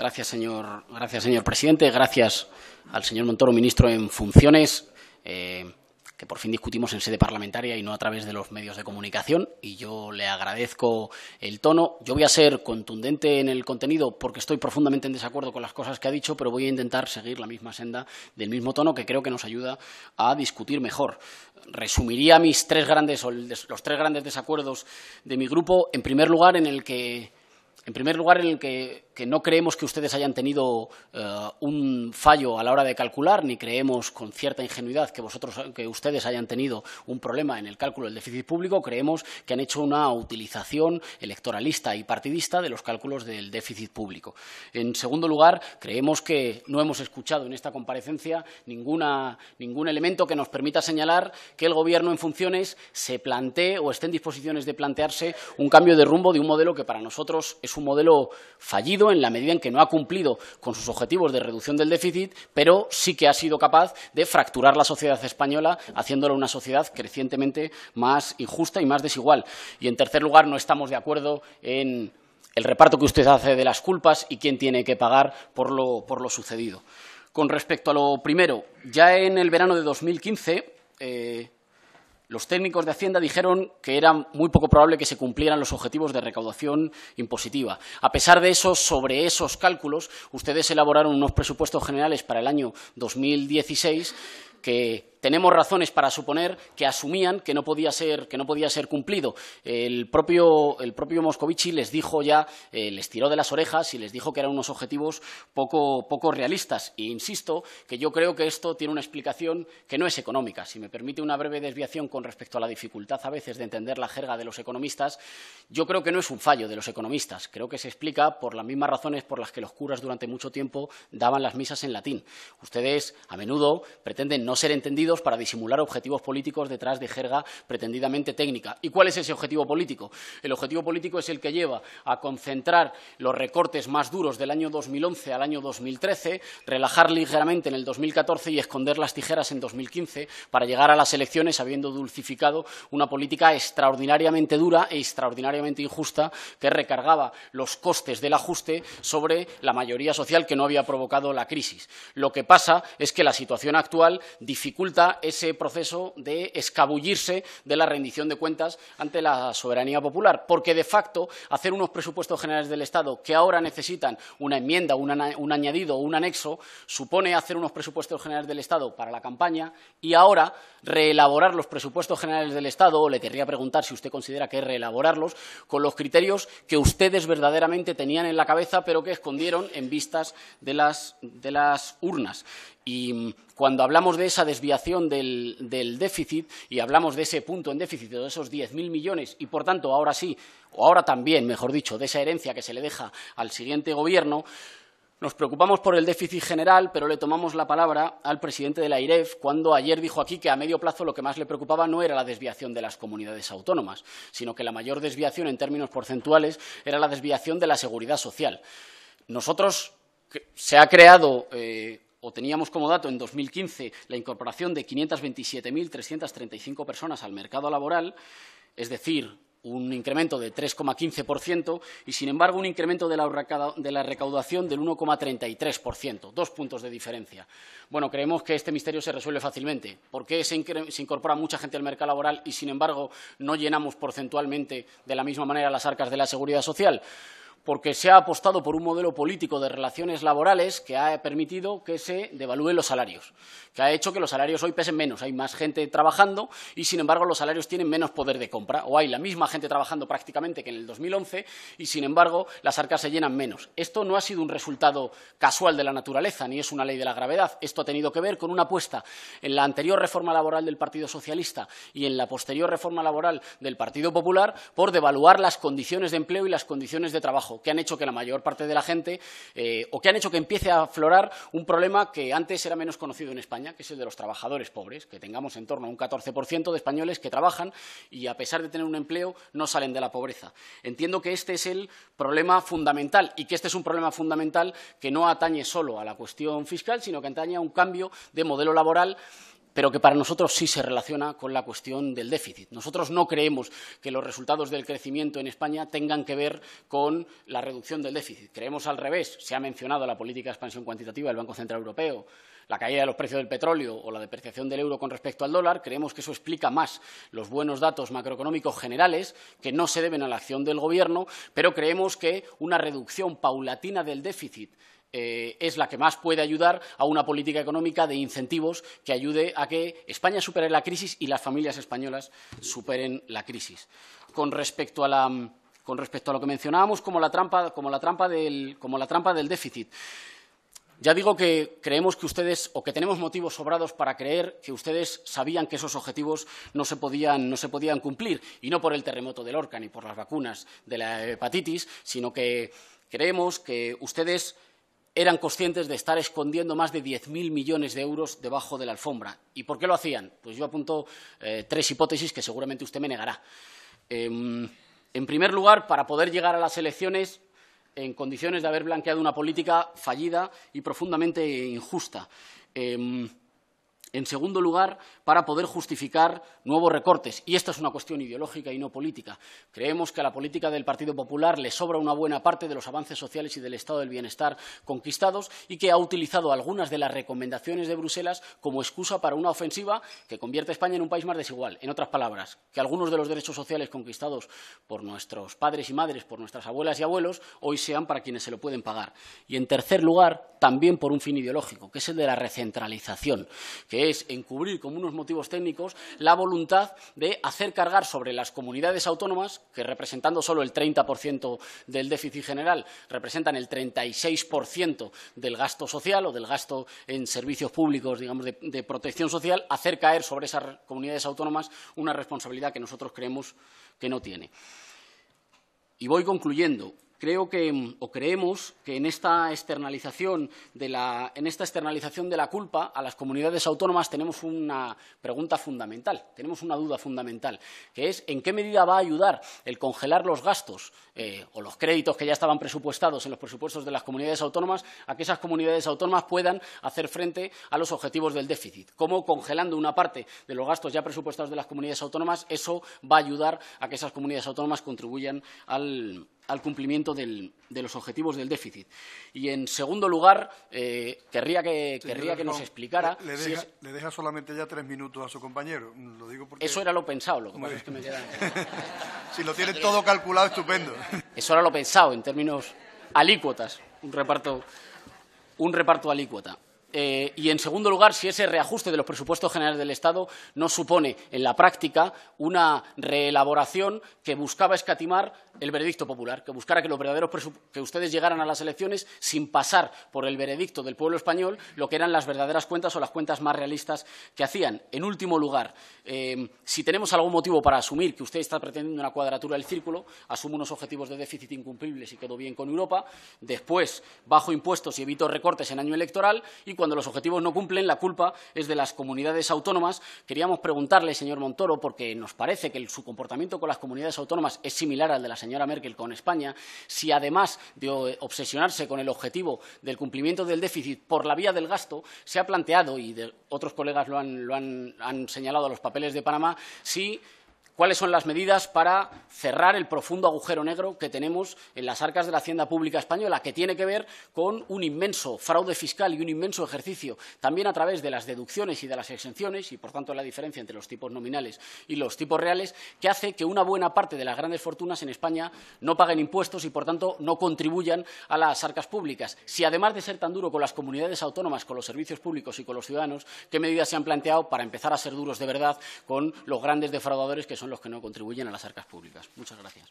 Gracias, señor, gracias, señor presidente. Gracias al señor Montoro, ministro en funciones, eh, que por fin discutimos en sede parlamentaria y no a través de los medios de comunicación. Y yo le agradezco el tono. Yo voy a ser contundente en el contenido porque estoy profundamente en desacuerdo con las cosas que ha dicho, pero voy a intentar seguir la misma senda del mismo tono que creo que nos ayuda a discutir mejor. Resumiría mis tres grandes, los tres grandes desacuerdos de mi grupo, en primer lugar, en el que en primer lugar, en el que, no creemos que ustedes hayan tenido eh, un fallo a la hora de calcular, ni creemos con cierta ingenuidad que, ustedes hayan tenido un problema en el cálculo del déficit público, creemos que han hecho una utilización electoralista y partidista de los cálculos del déficit público. En segundo lugar, creemos que no hemos escuchado en esta comparecencia ningún elemento que nos permita señalar que el Gobierno en funciones se plantee o esté en disposiciones de plantearse un cambio de rumbo de un modelo que para nosotros es un un modelo fallido en la medida en que no ha cumplido con sus objetivos de reducción del déficit, pero sí que ha sido capaz de fracturar la sociedad española, haciéndola una sociedad crecientemente más injusta y más desigual. Y, en tercer lugar, no estamos de acuerdo en el reparto que usted hace de las culpas y quién tiene que pagar por lo, por lo sucedido. Con respecto a lo primero, ya en el verano de 2015 los técnicos de Hacienda dijeron que era muy poco probable que se cumplieran los objetivos de recaudación impositiva. A pesar de eso, sobre esos cálculos, ustedes elaboraron unos presupuestos generales para el año 2016 que tenemos razones para suponer que asumían que no podía ser, que no podía ser cumplido. El propio, el Moscovici les dijo ya, eh, les tiró de las orejas y les dijo que eran unos objetivos poco, poco realistas. E insisto que yo creo que esto tiene una explicación que no es económica. Si me permite una breve desviación con respecto a la dificultad a veces de entender la jerga de los economistas, yo creo que no es un fallo de los economistas. Creo que se explica por las mismas razones por las que los curas durante mucho tiempo daban las misas en latín. Ustedes a menudo pretenden no ser entendidos para disimular objetivos políticos detrás de jerga pretendidamente técnica. ¿Y cuál es ese objetivo político? El objetivo político es el que lleva a concentrar los recortes más duros del año 2011 al año 2013, relajar ligeramente en el 2014 y esconder las tijeras en 2015 para llegar a las elecciones habiendo dulcificado una política extraordinariamente dura e extraordinariamente injusta que recargaba los costes del ajuste sobre la mayoría social que no había provocado la crisis. Lo que pasa es que la situación actual dificulta ese proceso de escabullirse de la rendición de cuentas ante la soberanía popular, porque de facto hacer unos presupuestos generales del Estado que ahora necesitan una enmienda, un añadido o un anexo, supone hacer unos presupuestos generales del Estado para la campaña y ahora reelaborar los presupuestos generales del Estado, le querría preguntar si usted considera que es reelaborarlos, con los criterios que ustedes verdaderamente tenían en la cabeza, pero que escondieron en vistas de las urnas. Y mm, cuando hablamos de esa desviación del, déficit y hablamos de ese punto en déficit, de esos 10.000 millones, y por tanto, ahora sí, o ahora también, mejor dicho, de esa herencia que se le deja al siguiente Gobierno, nos preocupamos por el déficit general, pero le tomamos la palabra al presidente de la IREF cuando ayer dijo aquí que a medio plazo lo que más le preocupaba no era la desviación de las comunidades autónomas, sino que la mayor desviación en términos porcentuales era la desviación de la seguridad social. Nosotros se ha creado eh, o teníamos como dato en 2015 la incorporación de 527.335 personas al mercado laboral, es decir, un incremento de 3,15% y, sin embargo, un incremento de la, recaudación del 1,33%, dos puntos de diferencia. Bueno, creemos que este misterio se resuelve fácilmente. ¿Por qué se incorpora mucha gente al mercado laboral y, sin embargo, no llenamos porcentualmente de la misma manera las arcas de la seguridad social? porque se ha apostado por un modelo político de relaciones laborales que ha permitido que se devalúen los salarios, que ha hecho que los salarios hoy pesen menos. Hay más gente trabajando y, sin embargo, los salarios tienen menos poder de compra. O hay la misma gente trabajando prácticamente que en el 2011 y, sin embargo, las arcas se llenan menos. Esto no ha sido un resultado casual de la naturaleza, ni es una ley de la gravedad. Esto ha tenido que ver con una apuesta en la anterior reforma laboral del Partido Socialista y en la posterior reforma laboral del Partido Popular por devaluar las condiciones de empleo y las condiciones de trabajo que han hecho que la mayor parte de la gente eh, o que han hecho que empiece a aflorar un problema que antes era menos conocido en España, que es el de los trabajadores pobres, que tengamos en torno a un 14% de españoles que trabajan y a pesar de tener un empleo no salen de la pobreza. Entiendo que este es el problema fundamental y que este es un problema fundamental que no atañe solo a la cuestión fiscal, sino que atañe a un cambio de modelo laboral pero que para nosotros sí se relaciona con la cuestión del déficit. Nosotros no creemos que los resultados del crecimiento en España tengan que ver con la reducción del déficit. Creemos al revés. Se ha mencionado la política de expansión cuantitativa del Banco Central Europeo, la caída de los precios del petróleo o la depreciación del euro con respecto al dólar, creemos que eso explica más los buenos datos macroeconómicos generales, que no se deben a la acción del Gobierno, pero creemos que una reducción paulatina del déficit eh, es la que más puede ayudar a una política económica de incentivos que ayude a que España supere la crisis y las familias españolas superen la crisis. Con respecto a lo que mencionábamos como la trampa del déficit, ya digo que creemos que ustedes, o que tenemos motivos sobrados para creer que ustedes sabían que esos objetivos no se podían, cumplir, y no por el terremoto del Orca ni por las vacunas de la hepatitis, sino que creemos que ustedes eran conscientes de estar escondiendo más de 10.000 millones de euros debajo de la alfombra. ¿Y por qué lo hacían? Pues yo apunto eh, tres hipótesis que seguramente usted me negará. Em, en primer lugar, para poder llegar a las elecciones en condiciones de haber blanqueado una política fallida y profundamente injusta. Em, en segundo lugar, para poder justificar nuevos recortes. Y esta es una cuestión ideológica y no política. Creemos que a la política del Partido Popular le sobra una buena parte de los avances sociales y del estado del bienestar conquistados y que ha utilizado algunas de las recomendaciones de Bruselas como excusa para una ofensiva que convierte a España en un país más desigual. En otras palabras, que algunos de los derechos sociales conquistados por nuestros padres y madres, por nuestras abuelas y abuelos, hoy sean para quienes se lo pueden pagar. Y en tercer lugar, también por un fin ideológico, que es el de la recentralización, que es encubrir con unos motivos técnicos la voluntad de hacer cargar sobre las comunidades autónomas, que representando solo el 30% del déficit general, representan el 36% del gasto social o del gasto en servicios públicos, de protección social, hacer caer sobre esas comunidades autónomas una responsabilidad que nosotros creemos que no tiene. Y voy concluyendo. Creo que, mm, o creemos que en esta externalización de la, en esta externalización de la culpa a las comunidades autónomas tenemos una pregunta fundamental, tenemos una duda fundamental, que es en qué medida va a ayudar el congelar los gastos eh, o los créditos que ya estaban presupuestados en los presupuestos de las comunidades autónomas a que esas comunidades autónomas puedan hacer frente a los objetivos del déficit. Cómo congelando una parte de los gastos ya presupuestados de las comunidades autónomas, eso va a ayudar a que esas comunidades autónomas contribuyan al al cumplimiento de los objetivos del déficit. Y en segundo lugar, eh, querría que, nos explicara... Le, deja, solamente ya tres minutos a su compañero. Eso era lo pensado, lo que si lo tiene todo calculado, estupendo. Eso era lo pensado en términos alícuotas, un reparto, un reparto alícuota. Eh, y, en segundo lugar, si ese reajuste de los presupuestos generales del Estado no supone, en la práctica, una reelaboración que buscaba escatimar el veredicto popular, que buscara que los verdaderos ustedes llegaran a las elecciones sin pasar por el veredicto del pueblo español lo que eran las verdaderas cuentas o las cuentas más realistas que hacían. En último lugar, eh, si tenemos algún motivo para asumir que usted está pretendiendo una cuadratura del círculo, asumo unos objetivos de déficit incumplibles y quedó bien con Europa, después bajo impuestos y evito recortes en año electoral y cuando los objetivos no cumplen, la culpa es de las comunidades autónomas. Queríamos preguntarle, señor Montoro, porque nos parece que su comportamiento con las comunidades autónomas es similar al de la señora Merkel con España, si además de eh, obsesionarse con el objetivo del cumplimiento del déficit por la vía del gasto, se ha planteado, y otros colegas lo, han, señalado los papeles de Panamá, si cuáles son las medidas para cerrar el profundo agujero negro que tenemos en las arcas de la Hacienda Pública Española, que tiene que ver con un inmenso fraude fiscal y un inmenso ejercicio, también a través de las deducciones y de las exenciones, y por tanto la diferencia entre los tipos nominales y los tipos reales, que hace que una buena parte de las grandes fortunas en España no paguen impuestos y, por tanto, no contribuyan a las arcas públicas. Si, además de ser tan duro con las comunidades autónomas, con los servicios públicos y con los ciudadanos, ¿qué medidas se han planteado para empezar a ser duros de verdad con los grandes defraudadores que son los que no contribuyen a las arcas públicas. Muchas gracias.